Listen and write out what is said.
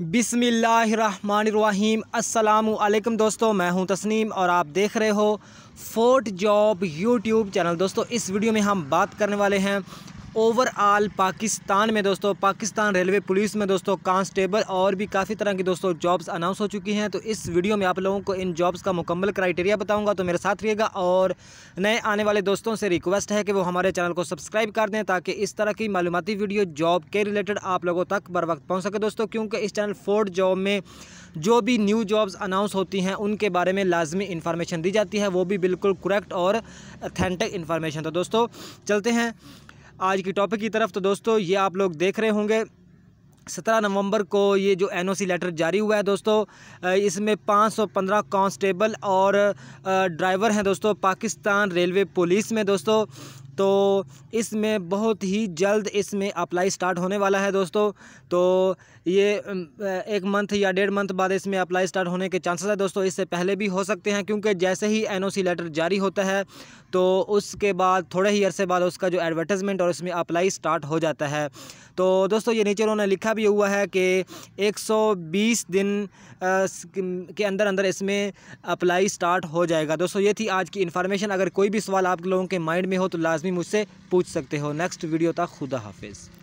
बिसमीम अल्लाम दोस्तों मैं हूं तस्नीम और आप देख रहे हो फोर्ट जॉब यूट्यूब चैनल दोस्तों इस वीडियो में हम बात करने वाले हैं ओवरऑल पाकिस्तान में दोस्तों पाकिस्तान रेलवे पुलिस में दोस्तों कांस्टेबल और भी काफ़ी तरह की दोस्तों जॉब्स अनाउंस हो चुकी हैं तो इस वीडियो में आप लोगों को इन जॉब्स का मुकम्मल क्राइटेरिया बताऊंगा तो मेरे साथ रहिएगा और नए आने वाले दोस्तों से रिक्वेस्ट है कि वो हमारे चैनल को सब्सक्राइब कर दें ताकि इस तरह की मालूमती वीडियो जॉब के रिलेटेड आप लोगों तक बर वक्त पहुँच सके दोस्तों क्योंकि इस चैनल फोर्ड जॉब में जो भी न्यू जॉब्स अनाउंस होती हैं उनके बारे में लाजमी इन्फॉर्मेशन दी जाती है वो भी बिल्कुल करेक्ट और अथेंटिक इन्फॉर्मेशन तो दोस्तों चलते हैं आज की टॉपिक की तरफ तो दोस्तों ये आप लोग देख रहे होंगे सत्रह नवंबर को ये जो एनओसी लेटर जारी हुआ है दोस्तों इसमें 515 कांस्टेबल और ड्राइवर हैं दोस्तों पाकिस्तान रेलवे पुलिस में दोस्तों तो इसमें बहुत ही जल्द इसमें अप्लाई स्टार्ट होने वाला है दोस्तों तो ये एक मंथ या डेढ़ मंथ बाद इसमें अप्लाई स्टार्ट होने के चांसेस है दोस्तों इससे पहले भी हो सकते हैं क्योंकि जैसे ही एनओसी लेटर जारी होता है तो उसके बाद थोड़े ही अरसे बाद उसका जो एडवर्टाइजमेंट और इसमें अप्लाई स्टार्ट हो जाता है तो दोस्तों ये नीचे उन्होंने लिखा भी हुआ है कि 120 दिन के अंदर अंदर इसमें अप्लाई स्टार्ट हो जाएगा दोस्तों ये थी आज की इन्फॉर्मेशन अगर कोई भी सवाल आप लोगों के माइंड में हो तो लाजमी भी मुझसे पूछ सकते हो नेक्स्ट वीडियो तक खुदा हाफिज़